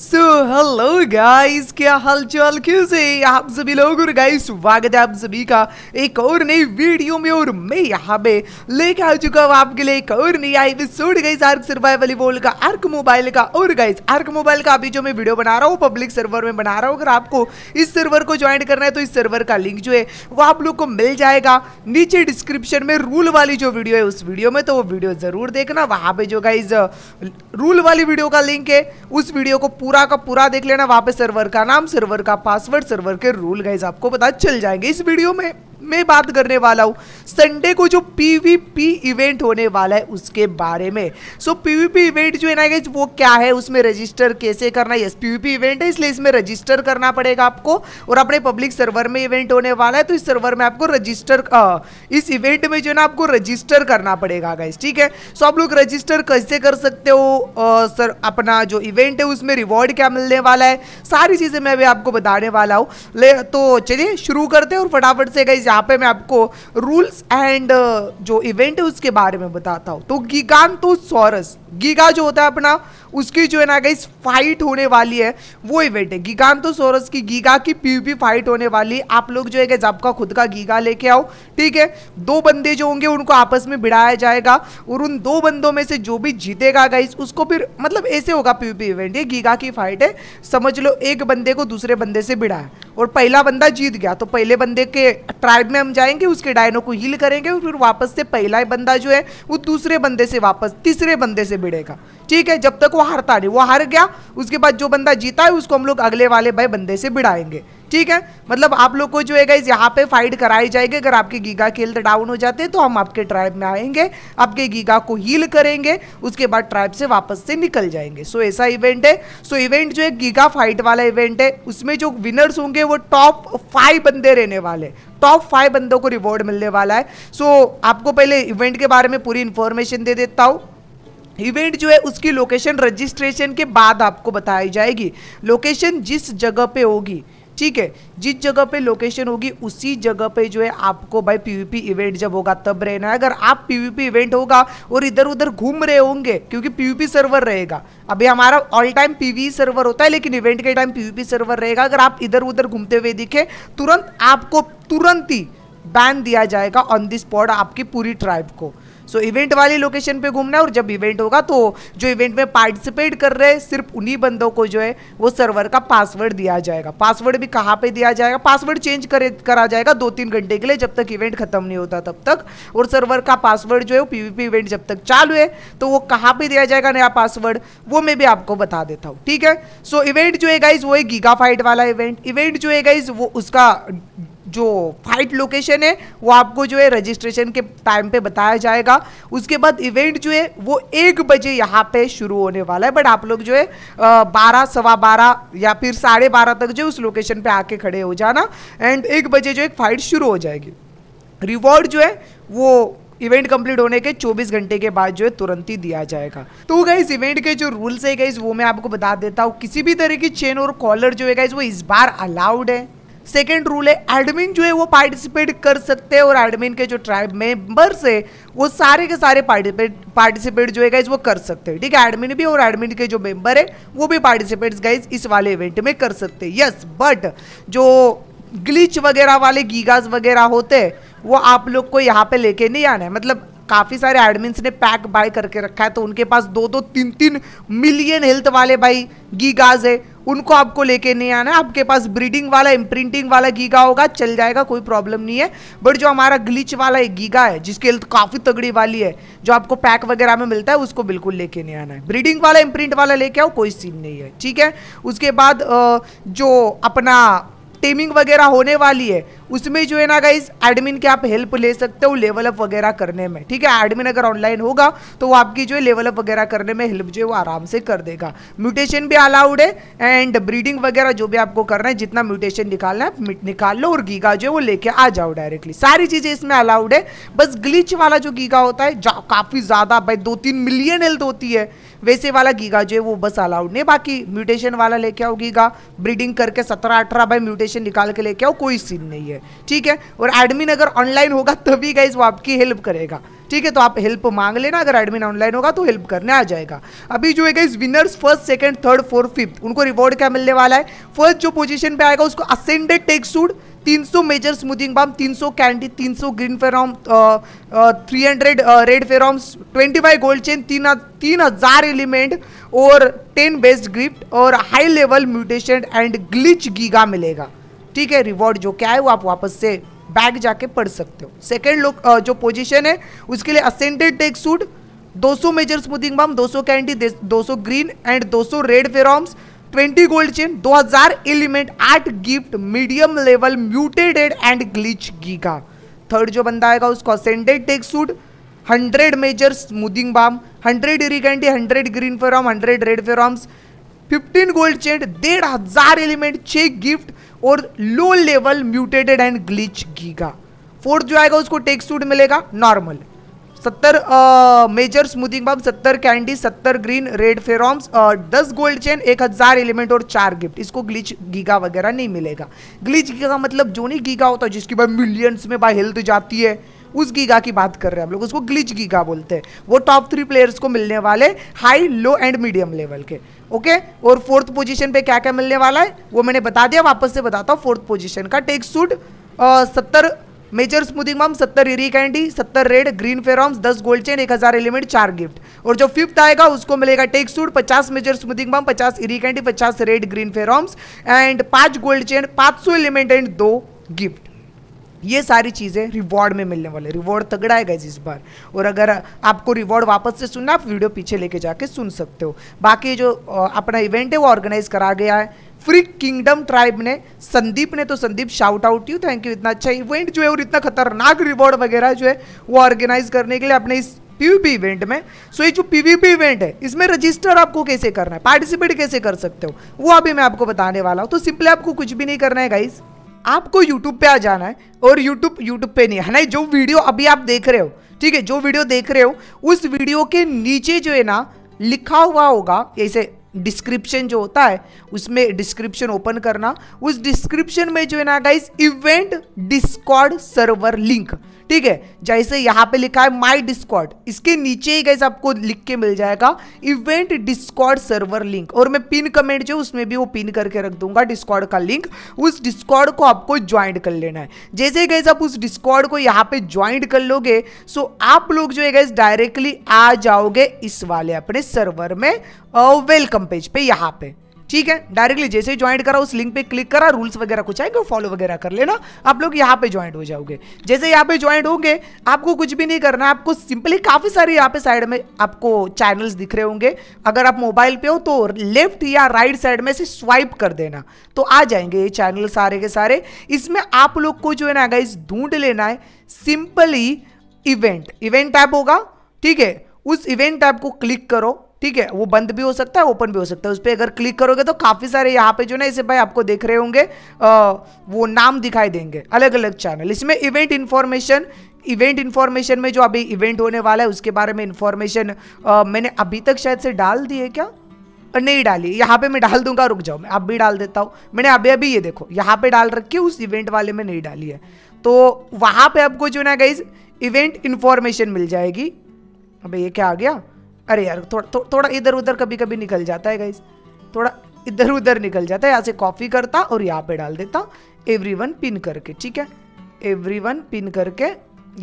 So hello guys क्या हाल चाल क्यों से आप सभी लोग और गाइस स्वागत है आप सभी का एक और नई वीडियो में और मैं यहाँ पे लेके आ चुका हूँ आपके लिए एक और नई आई एपिसोड गाइस आर्क सर्वाइवल बोल का आर्क मोबाइल का और गाइस आर्क मोबाइल का अभी जो मैं वीडियो बना रहा हूँ पब्लिक सर्वर में बना रहा हूँ अगर आपको इस सर्वर को ज्वाइन करना है तो इस सर्वर का लिंक जो है वो आप लोग को मिल जाएगा नीचे डिस्क्रिप्शन में रूल वाली जो वीडियो है उस वीडियो में तो वो वीडियो जरूर देखना वहाँ पे जो गाइज रूल वाली वीडियो का लिंक है उस वीडियो को पूरा का पूरा देख लेना वहां पे सर्वर का नाम सर्वर का पासवर्ड सर्वर के रूल गाइज आपको पता चल जाएंगे इस वीडियो में मैं बात करने वाला हूँ संडे को जो पीवीपी इवेंट होने वाला है उसके बारे में सो so, पीवीपी इवेंट जो है ना वो क्या है उसमें रजिस्टर कैसे करना है यस पीवीपी इवेंट है इसलिए इसमें रजिस्टर करना पड़ेगा आपको और अपने पब्लिक सर्वर में इवेंट होने वाला है तो इस सर्वर में आपको रजिस्टर इस इवेंट में जो है ना आपको रजिस्टर करना पड़ेगा गाइज ठीक है सो so, आप लोग रजिस्टर कैसे कर सकते हो सर अपना जो इवेंट है उसमें रिवॉर्ड क्या मिलने वाला है सारी चीज़ें मैं अभी आपको बताने वाला हूँ ले तो चलिए शुरू करते हैं और फटाफट से गाइज जहाँ पे मैं आपको रूल्स एंड uh, जो इवेंट है उसके बारे में बताता हूँ तो गिगान तो सौरस गीगा जो होता है अपना उसकी जो है ना गई फाइट होने वाली है वो इवेंट है गीगान तो सोरस की गीगा की पीवीपी फाइट होने वाली आप लोग जो है गैस आपका खुद का गीगा लेके आओ ठीक है दो बंदे जो होंगे उनको आपस में भिड़ाया जाएगा और उन दो बंदों में से जो भी जीतेगा गाइस उसको फिर मतलब ऐसे होगा पीवीपी इवेंट ये गीगा की फाइट है समझ लो एक बंदे को दूसरे बंदे से भिड़ाया और पहला बंदा जीत गया तो पहले बंदे के ट्राइब में हम जाएंगे उसके डायनो को हील करेंगे और फिर वापस से पहला बंदा जो है वो दूसरे बंदे से वापस तीसरे बंदे से भिड़ेगा ठीक है जब तक वो हारता नहीं वो हार गया उसके बाद जो बंदा जीता है उसको हम लोग अगले वाले भाई बंदे से भिड़ाएंगे ठीक है मतलब आप लोग को जो है इस यहाँ पे फाइट कराई जाएगी अगर आपके गीगा के हेल्थ डाउन हो जाते हैं तो हम आपके ट्राइब में आएंगे आपके गीगा को हील करेंगे उसके बाद ट्राइब से वापस से निकल जाएंगे सो ऐसा इवेंट है सो इवेंट जो है गीगा फाइट वाला इवेंट है उसमें जो विनर्स होंगे वो टॉप फाइव बंदे रहने वाले टॉप फाइव बंदों को रिवॉर्ड मिलने वाला है सो so, आपको पहले इवेंट के बारे में पूरी इन्फॉर्मेशन दे देता हूँ इवेंट जो है उसकी लोकेशन रजिस्ट्रेशन के बाद आपको बताई जाएगी लोकेशन जिस जगह पे होगी ठीक है जिस जगह पे लोकेशन होगी उसी जगह पे जो है आपको भाई पीवीपी इवेंट जब होगा तब रहना है अगर आप पीवीपी इवेंट होगा और इधर उधर घूम रहे होंगे क्योंकि पीवीपी सर्वर रहेगा अभी हमारा ऑल टाइम पीवी सर्वर होता है लेकिन इवेंट के टाइम पीवीपी सर्वर रहेगा अगर आप इधर उधर घूमते हुए दिखे तुरंत आपको तुरंत ही बैन दिया जाएगा ऑन द स्पॉट आपकी पूरी ट्राइब को सो so, इवेंट वाली लोकेशन पे घूमना है और जब इवेंट होगा तो जो इवेंट में पार्टिसिपेट कर रहे हैं सिर्फ उन्हीं बंदों को जो है वो सर्वर का पासवर्ड दिया जाएगा पासवर्ड भी कहाँ पे दिया जाएगा पासवर्ड चेंज करे करा जाएगा दो तीन घंटे के लिए जब तक इवेंट खत्म नहीं होता तब तक और सर्वर का पासवर्ड जो है पीवीपी इवेंट जब तक चालू है तो वो कहाँ पर दिया जाएगा नया पासवर्ड वो मैं भी आपको बता देता हूँ ठीक है सो so, इवेंट जो है गाइज वो है गीगा फाइट वाला इवेंट इवेंट जो है गाइज वो उसका जो फाइट लोकेशन है वो आपको जो है रजिस्ट्रेशन के टाइम पे बताया जाएगा उसके बाद इवेंट जो है वो एक बजे यहाँ पे शुरू होने वाला है बट आप लोग जो है बारह सवा बारह या फिर साढ़े बारह तक जो उस लोकेशन पे आके खड़े हो जाना एंड एक बजे जो एक फाइट शुरू हो जाएगी रिवॉर्ड जो है वो इवेंट कंप्लीट होने के 24 घंटे के बाद जो है तुरंत ही दिया जाएगा तो गाइज इवेंट के जो रूल्स है गाइज वो मैं आपको बता देता हूँ किसी भी तरह की चेन और कॉलर जो है गाइज वो इस बार अलाउड है सेकेंड रूल है एडमिन जो है वो पार्टिसिपेट कर सकते हैं और एडमिन के जो ट्राइब मेंबर्स है वो सारे के सारे पार्टिसिपेट पार्टिसिपेट जो है गाइज वो कर सकते हैं ठीक है एडमिन भी और एडमिन के जो मेंबर है वो भी पार्टिसिपेट्स गाइज इस वाले इवेंट में कर सकते हैं यस बट जो ग्लिच वगैरह वाले गीगाज वगैरह होते हैं वो आप लोग को यहाँ पे लेके नहीं आना है मतलब काफ़ी सारे एडमिन्स ने पैक बाय करके रखा है तो उनके पास दो दो तीन तीन मिलियन हेल्थ वाले भाई गीगाज है उनको आपको लेके नहीं आना है आपके पास ब्रीडिंग वाला इम्प्रिंटिंग वाला गीगा होगा चल जाएगा कोई प्रॉब्लम नहीं है बट जो हमारा ग्लिच वाला एक गीगा है जिसकी हेल्थ तो काफ़ी तगड़ी वाली है जो आपको पैक वगैरह में मिलता है उसको बिल्कुल लेके नहीं आना है ब्रीडिंग वाला इम्प्रिंट वाला लेके आओ कोई सीन नहीं है ठीक है उसके बाद जो अपना टेमिंग वगैरह होने वाली है उसमें जो है ना गाइज एडमिन की आप हेल्प ले सकते हो लेवल अप वगैरह करने में ठीक है एडमिन अगर ऑनलाइन होगा तो वो आपकी जो है लेवल अप वगैरह करने में हेल्प जो है वो आराम से कर देगा म्यूटेशन भी अलाउड है एंड ब्रीडिंग वगैरह जो भी आपको करना है जितना म्यूटेशन निकालना है निकाल लो और गीगा जो है वो लेके आ जाओ डायरेक्टली सारी चीज़ें इसमें अलाउड है बस ग्लिच वाला जो गीगा होता है काफ़ी ज़्यादा भाई दो तीन मिलियन हेल्थ होती है वैसे वाला गीगा जो है वो बस अलाउड नहीं बाकी म्यूटेशन वाला लेके आओ गीगा ब्रीडिंग करके सत्रह अठारह बाई म्यूटेशन निकाल के लेके आओ कोई सीन नहीं है है ठीक है और एडमिन अगर ऑनलाइन होगा तभी गाइज वो आपकी हेल्प करेगा ठीक है तो आप हेल्प मांग लेना अगर एडमिन ऑनलाइन होगा तो हेल्प करने आ जाएगा अभी जो है guys winners first second third fourth fifth उनको रिवॉर्ड क्या मिलने वाला है फर्स्ट जो पोजिशन पर आएगा उसको ascended tech suit 300 major smoothing balm 300 candy 300 green pheromone 300 red pheromones 25 gold chain तीन तीन हजार एलिमेंट और 10 बेस्ट ग्रिप्ट और high level mutation and glitch giga मिलेगा ठीक है रिवॉर्ड जो क्या है वो आप वापस से बैग जाके पढ़ सकते हो सेकेंड लोग जो पोजिशन है उसके लिए ascended tech suit 200 major smoothing balm 200 candy सौ green and 200 red pheromones 20 gold chain 2000 element आठ gift medium level mutated and glitch giga third जो बंदा आएगा उसको ascended tech suit 100 major smoothing balm 100 eerie candy 100 green pheromone 100 red pheromones 15 gold chain डेढ़ हजार element छः gift और low level mutated and glitch giga fourth जो आएगा उसको टेक सूट मिलेगा नॉर्मल सत्तर मेजर स्मूथिंग बम सत्तर कैंडी सत्तर ग्रीन रेड फेरॉम्स दस गोल्ड चेन एक हज़ार एलिमेंट और चार गिफ्ट इसको ग्लिच गीगा वगैरह नहीं मिलेगा ग्लिच गीगा मतलब जो नहीं गीगा होता जिसकी भाई मिलियंस में भाई हेल्थ जाती है उस गीगा की बात कर रहे हैं हम लोग उसको ग्लिच गीगा बोलते हैं वो टॉप थ्री प्लेयर्स को मिलने वाले high low and medium level के ओके और फोर्थ पोजीशन पे क्या क्या मिलने वाला है वो मैंने बता दिया वापस से बताता हूँ फोर्थ पोजीशन का टेक सूट सत्तर मेजर स्मूदिंग मम सत्तर इरी कैंडी सत्तर रेड ग्रीन फेरॉम्स दस गोल्ड चेन एक हज़ार एलिमेंट चार गिफ्ट और जो फिफ्थ आएगा उसको मिलेगा टेक सूट पचास मेजर स्मूदिंग मम पचास इरी कैंडी पचास रेड ग्रीन फेरॉम्स एंड पांच गोल्ड चेन पाँच सौ एलिमेंट एंड दो गिफ्ट ये सारी चीज़ें रिवॉर्ड में मिलने वाले रिवॉर्ड तगड़ा है गाइज इस बार और अगर आपको रिवॉर्ड वापस से सुनना आप वीडियो पीछे लेके जाके सुन सकते हो बाकी जो अपना इवेंट है वो ऑर्गेनाइज करा गया है फ्री किंगडम ट्राइब ने संदीप ने तो Sandeep shout out you thank you इतना अच्छा इवेंट जो है और इतना खतरनाक रिवॉर्ड वगैरह जो है वो ऑर्गेनाइज करने के लिए अपने इस पीवीपी इवेंट में सो ये जो पीवीपी इवेंट है इसमें रजिस्टर आपको कैसे करना है पार्टिसिपेट कैसे कर सकते हो वो अभी मैं आपको बताने वाला हूँ तो सिंपली आपको कुछ भी नहीं करना है गाइज़ आपको यूट्यूब पे आ जाना है और यूट्यूब यूट्यूब पे नहीं है ना जो वीडियो अभी आप देख रहे हो ठीक है जो वीडियो देख रहे हो उस वीडियो के नीचे जो है ना लिखा हुआ होगा ऐसे डिस्क्रिप्शन जो होता है उसमें डिस्क्रिप्शन ओपन करना उस डिस्क्रिप्शन में जो है ना guys event Discord server link ठीक है जैसे यहाँ पे लिखा है माई डिस्कॉर्ड इसके नीचे ही गाइस आपको लिख के मिल जाएगा इवेंट डिस्कॉर्ड सर्वर लिंक और मैं पिन कमेंट जो उसमें भी वो पिन करके रख दूंगा डिस्कॉर्ड का लिंक उस डिस्कॉर्ड को आपको ज्वाइंट कर लेना है जैसे गाइस आप उस डिस्कॉर्ड को यहाँ पे ज्वाइंट कर लोगे सो आप लोग जो है गाइस डायरेक्टली आ जाओगे इस वाले अपने सर्वर में वेलकम वेलकम पेज पे यहाँ पे ठीक है डायरेक्टली जैसे ही ज्वाइन करा उस लिंक पे क्लिक करा रूल्स वगैरह कुछ आएंगे फॉलो वगैरह कर लेना आप लोग यहाँ पे ज्वाइन हो जाओगे जैसे यहाँ पे ज्वाइन होंगे आपको कुछ भी नहीं करना आपको सिंपली काफी सारे यहाँ पे साइड में आपको चैनल्स दिख रहे होंगे अगर आप मोबाइल पे हो तो लेफ्ट या राइट साइड में से स्वाइप कर देना तो आ जाएंगे ये चैनल सारे के सारे इसमें आप लोग को जो है ना गाइज ढूंढ लेना है सिंपली इवेंट इवेंट टैप होगा ठीक है उस इवेंट टैप को क्लिक करो ठीक है वो बंद भी हो सकता है ओपन भी हो सकता है उस पर अगर क्लिक करोगे तो काफ़ी सारे यहाँ पे जो ना इसे भाई आपको देख रहे होंगे वो नाम दिखाई देंगे अलग अलग चैनल इसमें इवेंट इन्फॉर्मेशन इवेंट इन्फॉर्मेशन में जो अभी इवेंट होने वाला है उसके बारे में इन्फॉर्मेशन मैंने अभी तक शायद से डाल दी है क्या नहीं डाली यहाँ पे मैं डाल दूंगा रुक जाओ मैं अब भी डाल देता हूँ मैंने अभी अभी ये देखो यहाँ पे डाल रखी उस इवेंट वाले में नहीं डाली है तो वहाँ पे आपको जो ना गई इवेंट इन्फॉर्मेशन मिल जाएगी अबे ये क्या आ गया अरे यार थोड़ा थो, थोड़ा इधर उधर कभी कभी निकल जाता है गाइज थोड़ा इधर उधर निकल जाता है यहाँ से कॉफी करता और यहाँ पे डाल देता एवरी वन पिन करके ठीक है एवरी वन पिन करके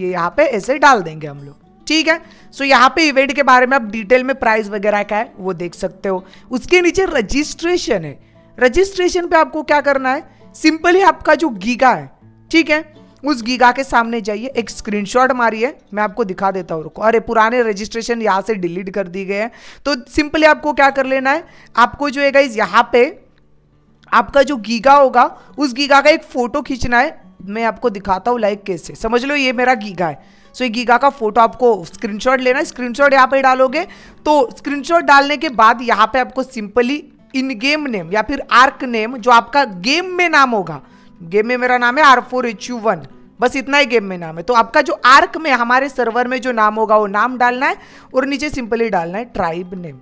ये यहाँ पे ऐसे डाल देंगे हम लोग ठीक है सो so, यहाँ पे इवेंट के बारे में आप डिटेल में प्राइस वगैरह क्या है वो देख सकते हो उसके नीचे रजिस्ट्रेशन है रजिस्ट्रेशन पे आपको क्या करना है सिंपली आपका जो गीगा है ठीक है उस गीगा के सामने जाइए एक स्क्रीनशॉट मारिए मैं आपको दिखा देता हूँ रुको अरे पुराने रजिस्ट्रेशन यहाँ से डिलीट कर दिए गए हैं तो सिंपली आपको क्या कर लेना है आपको जो है गाइज यहाँ पे आपका जो गीगा होगा उस गीगा का एक फोटो खींचना है मैं आपको दिखाता हूँ लाइक कैसे समझ लो ये मेरा गीगा है सो ये गीगा का फोटो आपको स्क्रीनशॉट लेना है स्क्रीनशॉट यहाँ पे डालोगे तो स्क्रीनशॉट डालने के बाद यहाँ पे आपको सिंपली इन गेम नेम या फिर आर्क नेम जो आपका गेम में नाम होगा गेम में मेरा नाम है R four H U one बस इतना ही गेम में नाम है तो आपका जो आर्क में हमारे सर्वर में जो नाम होगा वो नाम डालना है और नीचे सिंपली डालना है ट्राइब नेम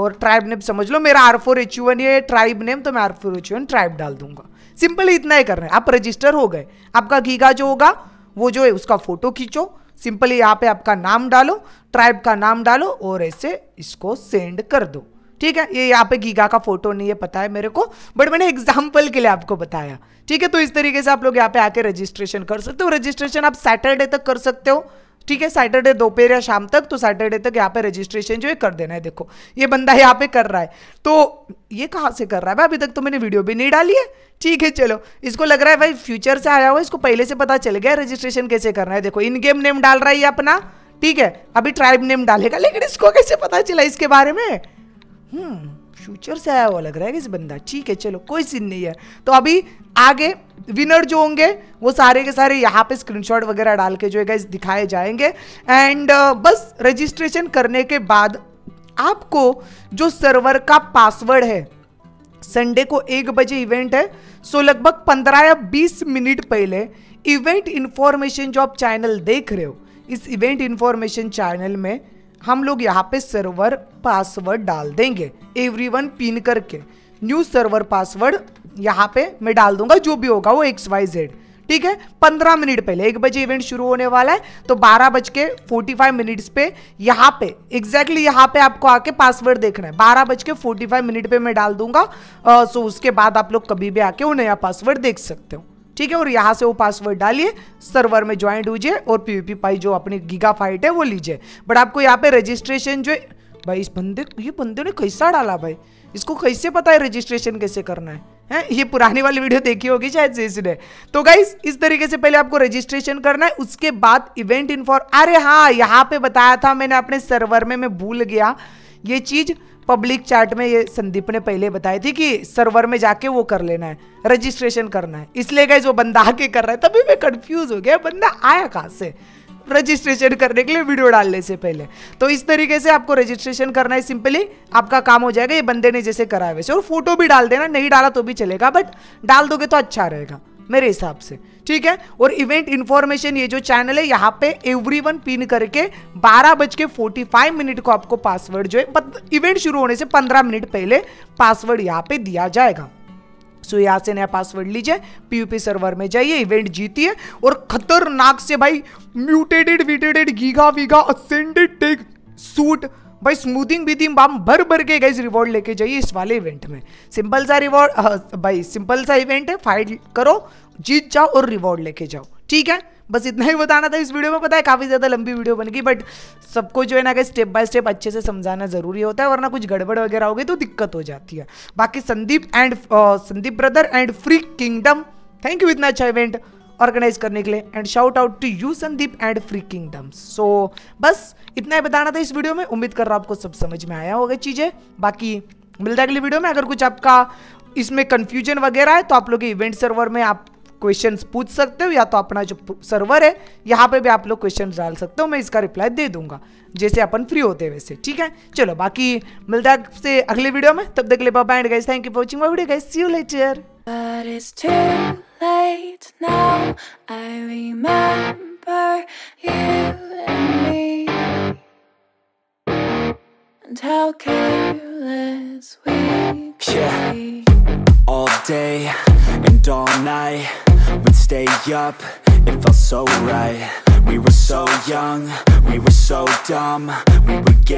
और ट्राइब नेम समझ लो मेरा R four H U one ये ट्राइब नेम तो मैं R four H U one tribe डाल दूंगा सिंपली इतना ही करना है आप रजिस्टर हो गए आपका गीगा जो होगा वो जो है उसका फोटो खींचो सिंपली यहाँ पे आपका नाम डालो ट्राइब का नाम डालो और ऐसे इसको सेंड कर दो ठीक है ये यहाँ पे गीगा का फोटो नहीं है पता है मेरे को बट मैंने एग्जाम्पल के लिए आपको बताया ठीक है तो इस तरीके से आप लोग यहाँ पे आके रजिस्ट्रेशन कर सकते हो रजिस्ट्रेशन आप सैटरडे तक कर सकते हो ठीक है सैटरडे दोपहर या शाम तक तो सैटरडे तक यहाँ पे रजिस्ट्रेशन जो है कर देना है देखो ये बंदा यहाँ पे कर रहा है तो ये कहाँ से कर रहा है भाई अभी तक तो मैंने वीडियो भी नहीं डाली है ठीक है चलो इसको लग रहा है भाई फ्यूचर से आया हुआ इसको पहले से पता चल गया रजिस्ट्रेशन कैसे करना है देखो इन गेम नेम डाल रहा है ये अपना ठीक है अभी ट्राइब नेम डालेगा लेकिन इसको कैसे पता चला इसके बारे में फ्यूचर हम्म, से आया हुआ लग रहा है इस बंदा ठीक है चलो कोई सीन नहीं है तो अभी आगे विनर जो होंगे वो सारे के सारे यहाँ पे स्क्रीनशॉट वगैरह डाल के जो है दिखाए जाएंगे एंड uh, बस रजिस्ट्रेशन करने के बाद आपको जो सर्वर का पासवर्ड है संडे को एक बजे इवेंट है सो लगभग पंद्रह या बीस मिनट पहले इवेंट इन्फॉर्मेशन जो आप चैनल देख रहे हो इस इवेंट इन्फॉर्मेशन चैनल में हम लोग यहाँ पे सर्वर पासवर्ड डाल देंगे वन पिन करके न्यू सर्वर पासवर्ड यहाँ पे मैं डाल दूंगा जो भी होगा वो एक्स वाई जेड ठीक है पंद्रह मिनट पहले एक बजे इवेंट शुरू होने वाला है तो बारह बज के फोर्टी फाइव मिनट्स पे यहाँ पे एग्जैक्टली exactly यहाँ पे आपको आके पासवर्ड देखना है बारह बज के फोर्टी फाइव मिनट पे मैं डाल दूंगा सो उसके बाद आप लोग कभी भी आके वो नया पासवर्ड देख सकते हो ठीक है और यहाँ से वो पासवर्ड डालिए सर्वर में ज्वाइंट होजिए और पीवीपी पाई जो अपनी गीगा फाइट है वो लीजिए बट आपको यहाँ पे रजिस्ट्रेशन जो भाई इस बंदे ये बंदे ने कैसा डाला भाई इसको कैसे पता है रजिस्ट्रेशन कैसे करना है है? ये पुरानी वाली वीडियो देखी होगी शायद से इसने तो गाइस इस तरीके से पहले आपको रजिस्ट्रेशन करना है उसके बाद इवेंट इन्फॉर्म अरे हाँ यहाँ पे बताया था मैंने अपने सर्वर में मैं भूल गया ये चीज़ पब्लिक चैट में ये संदीप ने पहले बताई थी कि सर्वर में जाके वो कर लेना है रजिस्ट्रेशन करना है इसलिए गए वो बंदा आके कर रहा है तभी मैं कंफ्यूज हो गया बंदा आया कहाँ से रजिस्ट्रेशन करने के लिए वीडियो डालने से पहले तो इस तरीके से आपको रजिस्ट्रेशन करना है सिंपली आपका काम हो जाएगा ये बंदे ने जैसे कराया वैसे और फोटो भी डाल देना नहीं डाला तो भी चलेगा बट डाल दोगे तो अच्छा रहेगा मेरे हिसाब से ठीक है और इवेंट इन्फॉर्मेशन ये जो चैनल है यहाँ पे एवरी वन पिन करके बारह बज के फोर्टी फाइव मिनट को आपको पासवर्ड जो है इवेंट शुरू होने से पंद्रह मिनट पहले पासवर्ड यहाँ पे दिया जाएगा सो यहाँ से नया पासवर्ड लीजिए पीयूपी सर्वर में जाइए इवेंट जीतिए और खतरनाक से भाई म्यूटेटेड वीटेटेड गीगा वीगा असेंडेड टेक सूट भाई स्मूथिंग थी बाम भर भर के गई रिवॉर्ड लेके जाइए इस वाले इवेंट में सिंपल सा रिवॉर्ड भाई सिंपल सा इवेंट है फाइट करो जीत जाओ और रिवॉर्ड लेके जाओ ठीक है बस इतना ही बताना था इस वीडियो में पता है काफ़ी ज़्यादा लंबी वीडियो बन गई बट सबको जो है ना कि स्टेप बाय स्टेप अच्छे से समझाना ज़रूरी होता है वरना कुछ गड़बड़ वगैरह हो गई तो दिक्कत हो जाती है बाकी Sandeep and Sandeep brother and free kingdom thank you इतना अच्छा इवेंट ऑर्गेनाइज करने के लिए and shout out to you Sandeep and free kingdoms so बस इतना ही बताना था इस वीडियो में उम्मीद कर रहा आपको सब समझ में आया होगा चीज़ें बाकी मिलता है अगली वीडियो में अगर कुछ आपका इसमें कन्फ्यूजन वगैरह है तो आप लोग इवेंट सर्वर में आप क्वेश्चंस पूछ सकते हो या तो अपना जो सर्वर है यहाँ पे भी आप लोग क्वेश्चन डाल सकते हो मैं इसका रिप्लाई दे दूंगा जैसे अपन फ्री होते हैं वैसे ठीक है चलो बाकी मिलता है आपसे अगले वीडियो में तब तक के लिए bye and guys thank you for watching my video guys see you later late now. I remember you and me, and how careless we yeah. Be. All day and all night, we'd stay up. It felt so right. We were so young, we were so dumb. We would get.